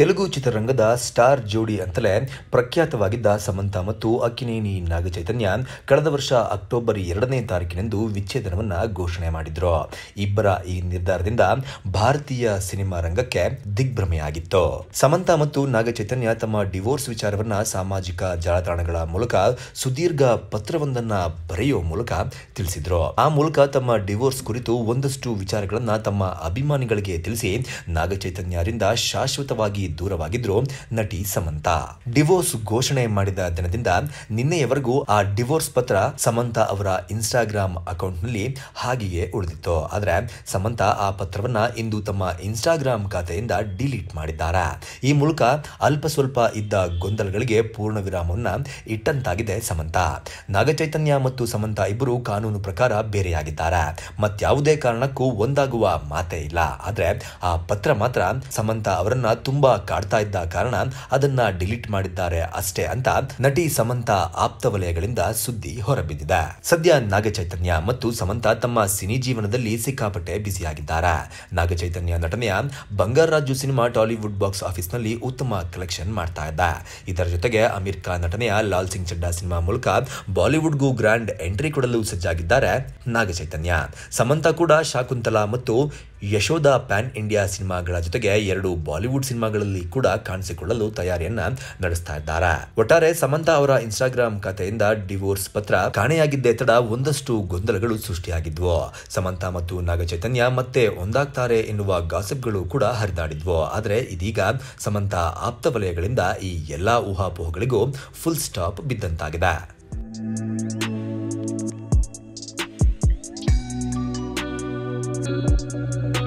ತೆಲುಗು ಚಿತ್ರರಂಗದ ಸ್ಟಾರ್ ಜೋಡಿ ಅಂತಲೇ ಪ್ರಖ್ಯಾತವಾಗಿದ್ದ ಸಮಂತ ಮತ್ತು ಅಕ್ಕಿನೇನಿ ನಾಗಚೈತನ್ಯ ಕಳೆದ ವರ್ಷ ಅಕ್ಟೋಬರ್ ಎರಡನೇ ತಾರೀಕಿನಂದು ವಿಚ್ಛೇದನವನ್ನು ಘೋಷಣೆ ಮಾಡಿದ್ರು ಇಬ್ಬರ ಈ ನಿರ್ಧಾರದಿಂದ ಭಾರತೀಯ ಸಿನಿಮಾ ರಂಗಕ್ಕೆ ದಿಗ್ಭ್ರಮೆಯಾಗಿತ್ತು ಸಮಂತ ಮತ್ತು ನಾಗಚೈತನ್ಯ ತಮ್ಮ ಡಿವೋರ್ಸ್ ವಿಚಾರವನ್ನ ಸಾಮಾಜಿಕ ಜಾಲತಾಣಗಳ ಮೂಲಕ ಸುದೀರ್ಘ ಪತ್ರವೊಂದನ್ನು ಬರೆಯುವ ಮೂಲಕ ತಿಳಿಸಿದ್ರು ಆ ಮೂಲಕ ತಮ್ಮ ಡಿವೋರ್ಸ್ ಕುರಿತು ಒಂದಷ್ಟು ವಿಚಾರಗಳನ್ನು ತಮ್ಮ ಅಭಿಮಾನಿಗಳಿಗೆ ತಿಳಿಸಿ ನಾಗಚೈತನ್ಯರಿಂದ ಶಾಶ್ವತವಾಗಿ ಆಗಿ ದೂರವಾಗಿದ್ರು ನಟಿ ಸಮಂತಾ ಡಿವೋರ್ಸ್ ಘೋಷಣೆ ಮಾಡಿದ ದಿನದಿಂದ ನಿನ್ನೆಯವರೆಗೂ ಆ ಡಿವೋರ್ಸ್ ಪತ್ರ ಸಮಂತ ಅವರ ಇನ್ಸ್ಟಾಗ್ರಾಮ್ ಅಕೌಂಟ್ನಲ್ಲಿ ಹಾಗೆಯೇ ಉಳಿದಿತ್ತು ಆದರೆ ಸಮಂತ ಆ ಪತ್ರವನ್ನ ಇಂದು ತಮ್ಮ ಇನ್ಸ್ಟಾಗ್ರಾಮ್ ಖಾತೆಯಿಂದ ಡಿಲೀಟ್ ಮಾಡಿದ್ದಾರೆ ಈ ಮೂಲಕ ಅಲ್ಪ ಸ್ವಲ್ಪ ಇದ್ದ ಗೊಂದಲಗಳಿಗೆ ಪೂರ್ಣ ವಿರಾಮವನ್ನ ಇಟ್ಟಂತಾಗಿದೆ ಸಮಂತಾ ನಾಗಚೈತನ್ಯ ಮತ್ತು ಸಮಂತಾ ಇಬ್ಬರು ಕಾನೂನು ಪ್ರಕಾರ ಬೇರೆಯಾಗಿದ್ದಾರೆ ಮತ್ಯಾವುದೇ ಕಾರಣಕ್ಕೂ ಒಂದಾಗುವ ಮಾತೇ ಇಲ್ಲ ಆದರೆ ಆ ಪತ್ರ ಮಾತ್ರ ಸಮಂತ ಅವರನ್ನ ತುಂಬಾ ಕಾಡ್ತಾ ಇದ್ದ ಕಾರಣ ಅದನ್ನ ಡಿಲೀಟ್ ಮಾಡಿದ್ದಾರೆ ಅಷ್ಟೇ ಅಂತ ನಟಿ ಸಮಂತಾ ಆಪ್ತ ವಲಯಗಳಿಂದ ಸುದ್ದಿ ಹೊರಬಿದ್ದಿದೆ ಸದ್ಯ ನಾಗಚೈತನ್ಯ ಮತ್ತು ಸಮಂತಾ ತಮ್ಮ ಸಿನಿ ಜೀವನದಲ್ಲಿ ಸಿಕ್ಕಾಪಟ್ಟೆ ಬ್ಯುಸಿಯಾಗಿದ್ದಾರೆ ನಾಗಚೈತನ್ಯ ನಟನೆಯ ಬಂಗಾರರಾಜು ಸಿನಿಮಾ ಟಾಲಿವುಡ್ ಬಾಕ್ಸ್ ಆಫೀಸ್ನಲ್ಲಿ ಉತ್ತಮ ಕಲೆಕ್ಷನ್ ಮಾಡ್ತಾ ಇದ್ದ ಇದರ ಜೊತೆಗೆ ಅಮೀರ್ ಖಾನ್ ನಟನೆಯ ಲಾಲ್ ಸಿಂಗ್ ಚಡ್ಡಾ ಸಿನಿಮಾ ಮೂಲಕ ಬಾಲಿವುಡ್ಗೂ ಗ್ರ್ಯಾಂಡ್ ಎಂಟ್ರಿ ಕೊಡಲು ಸಜ್ಜಾಗಿದ್ದಾರೆ ನಾಗಚೈತನ್ಯ ಸಮಂತ ಕೂಡ ಶಾಕುಂತಲಾ ಮತ್ತು ಯಶೋಧ ಪ್ಯಾನ್ ಇಂಡಿಯಾ ಸಿನಿಮಾಗಳ ಜೊತೆಗೆ ಎರಡು ಬಾಲಿವುಡ್ ಸಿನಿಮಾಗಳು ಚಿತ್ರಗಳಲ್ಲಿ ಕೂಡ ಕಾಣಿಸಿಕೊಳ್ಳಲು ತಯಾರಿಯನ್ನ ನಡೆಸ್ತಾ ಇದ್ದಾರೆ ಒಟ್ಟಾರೆ ಸಮಂತಾ ಅವರ ಇನ್ಸ್ಟಾಗ್ರಾಮ್ ಖಾತೆಯಿಂದ ಡಿವೋರ್ಸ್ ಪತ್ರ ಕಾಣೆಯಾಗಿದ್ದೇ ತಡ ಒಂದಷ್ಟು ಗೊಂದಲಗಳು ಸೃಷ್ಟಿಯಾಗಿದ್ವು ಸಮಂತ ಮತ್ತು ನಾಗಚೈತನ್ಯ ಮತ್ತೆ ಒಂದಾಗ್ತಾರೆ ಎನ್ನುವ ಗಾಸಿಪ್ಗಳು ಕೂಡ ಹರಿದಾಡಿದ್ವು ಆದರೆ ಇದೀಗ ಸಮಂತ ಆಪ್ತ ವಲಯಗಳಿಂದ ಈ ಎಲ್ಲಾ ಊಹಾಪೋಹಗಳಿಗೂ ಫುಲ್ ಸ್ಟಾಪ್ ಬಿದ್ದಂತಾಗಿದೆ Thank you.